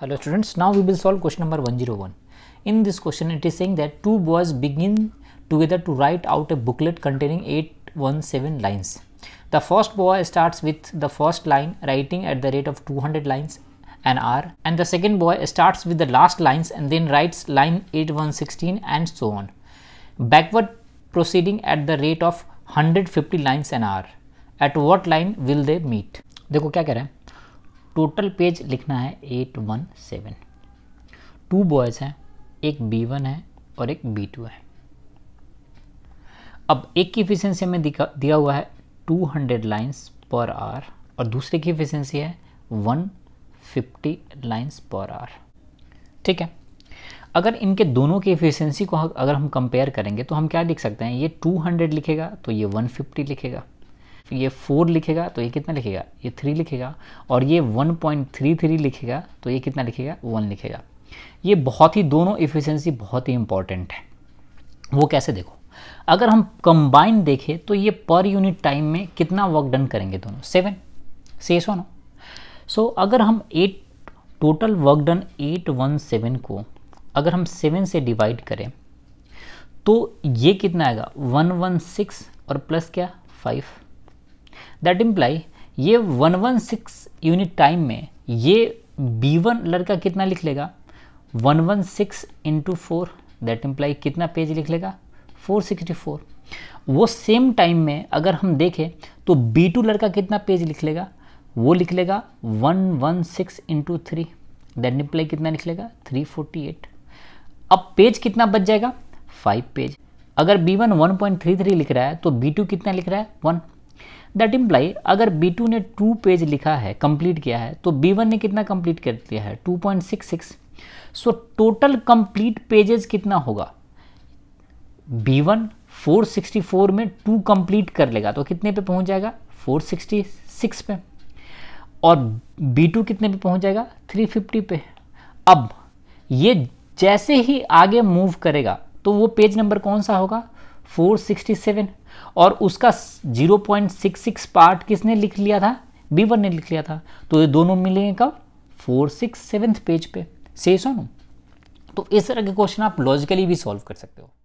Hello students, now we will solve question number 101. In this question it is saying that two boys begin together to write out a booklet containing 817 lines. The first boy starts with the first line writing at the rate of 200 lines an hour and the second boy starts with the last lines and then writes line 8116 and so on. Backward proceeding at the rate of 150 lines an hour. At what line will they meet? देखो क्या कह रहे है total page लिखना है eight one seven two boys हैं एक B one है और एक बी टू है अब एक की इफिशेंसी हमें दिया हुआ है two hundred lines per hour और दूसरे की इफिशेंसी है one fifty lines per hour ठीक है अगर इनके दोनों की एफिशिएंसी को अगर हम कंपेयर करेंगे तो हम क्या लिख सकते हैं ये 200 लिखेगा तो ये 150 लिखेगा ये फोर लिखेगा तो ये कितना लिखेगा ये थ्री लिखेगा और ये वन पॉइंट थ्री थ्री लिखेगा तो ये कितना लिखेगा वन लिखेगा ये बहुत ही दोनों इफिशेंसी बहुत ही इंपॉर्टेंट है वो कैसे देखो अगर हम कंबाइन देखें तो ये पर यूनिट टाइम में कितना वर्क डन करेंगे दोनों सेवन शेष वन सो अगर हम at total work done at one seven को अगर हम सेवन से डिवाइड करें तो ये कितना आएगा वन वन सिक्स और प्लस क्या फाइव दैट इम्प्लाई ये 116 यूनिट टाइम में ये B1 लड़का कितना लिख लेगा 116 one six into four that implies कितना पेज लिख लेगा 464 वो सेम टाइम में अगर हम देखें तो B2 लड़का कितना पेज लिख लेगा वो लिख लेगा 116 one six into three that implies कितना लिख लेगा 348 अब पेज कितना बच जाएगा 5 पेज अगर B1 1.33 लिख रहा है तो B2 कितना लिख रहा है 1 दैट इम्प्लाई अगर बी टू ने टू पेज लिखा है कंप्लीट किया है तो वन ने कितना कंप्लीट कर दिया है six so total complete pages कितना होगा बी वन फोर सिक्सटी फोर में टू कंप्लीट कर लेगा तो कितने पे पहुंच जाएगा फोर सिक्सटी सिक्स पे और बी टू कितने पे पहुंच जाएगा थ्री फिफ्टी पे अब ये जैसे ही आगे मूव करेगा तो वो पेज नंबर कौन सा होगा फोर सिक्सटी सेवन और उसका 0.66 पार्ट किसने लिख लिया था बी ने लिख लिया था तो ये दोनों मिलेंगे कब फोर सिक्स सेवेंथ पेज पे शेष हो तो इस तरह के क्वेश्चन आप लॉजिकली भी सॉल्व कर सकते हो